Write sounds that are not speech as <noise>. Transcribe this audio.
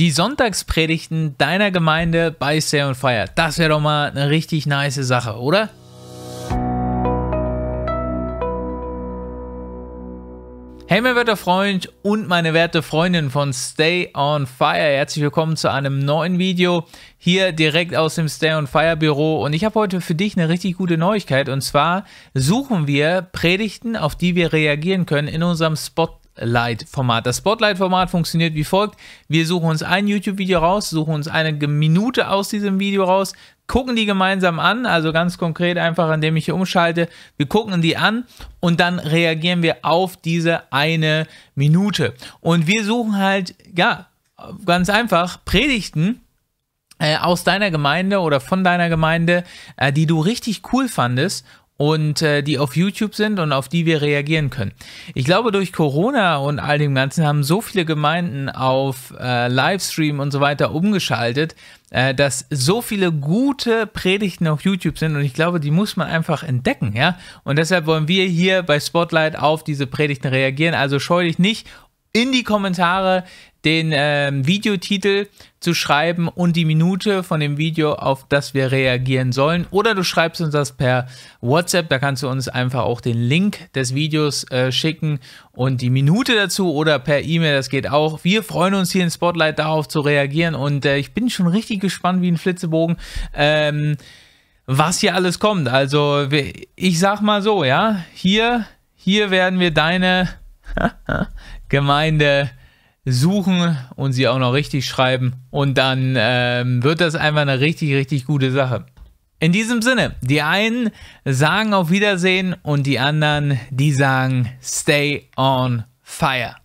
die Sonntagspredigten deiner Gemeinde bei Stay on Fire. Das wäre doch mal eine richtig nice Sache, oder? Hey, mein werter Freund und meine werte Freundin von Stay on Fire. Herzlich willkommen zu einem neuen Video hier direkt aus dem Stay on Fire Büro. Und ich habe heute für dich eine richtig gute Neuigkeit. Und zwar suchen wir Predigten, auf die wir reagieren können in unserem Spot Spotlight-Format. Das Spotlight-Format funktioniert wie folgt. Wir suchen uns ein YouTube-Video raus, suchen uns eine Minute aus diesem Video raus, gucken die gemeinsam an, also ganz konkret einfach, indem ich hier umschalte. Wir gucken die an und dann reagieren wir auf diese eine Minute. Und wir suchen halt, ja, ganz einfach, Predigten, äh, aus deiner Gemeinde oder von deiner Gemeinde, äh, die du richtig cool fandest und äh, die auf YouTube sind und auf die wir reagieren können. Ich glaube, durch Corona und all dem Ganzen haben so viele Gemeinden auf äh, Livestream und so weiter umgeschaltet, äh, dass so viele gute Predigten auf YouTube sind und ich glaube, die muss man einfach entdecken, ja. Und deshalb wollen wir hier bei Spotlight auf diese Predigten reagieren. Also scheu dich nicht in die Kommentare den ähm, Videotitel zu schreiben und die Minute von dem Video, auf das wir reagieren sollen. Oder du schreibst uns das per WhatsApp, da kannst du uns einfach auch den Link des Videos äh, schicken und die Minute dazu oder per E-Mail, das geht auch. Wir freuen uns hier in Spotlight darauf zu reagieren und äh, ich bin schon richtig gespannt wie ein Flitzebogen. Ähm, was hier alles kommt. Also, ich sag mal so, ja, hier, hier werden wir deine <laughs> Gemeinde suchen und sie auch noch richtig schreiben. Und dann ähm, wird das einfach eine richtig, richtig gute Sache. In diesem Sinne, die einen sagen auf Wiedersehen und die anderen, die sagen Stay on Fire.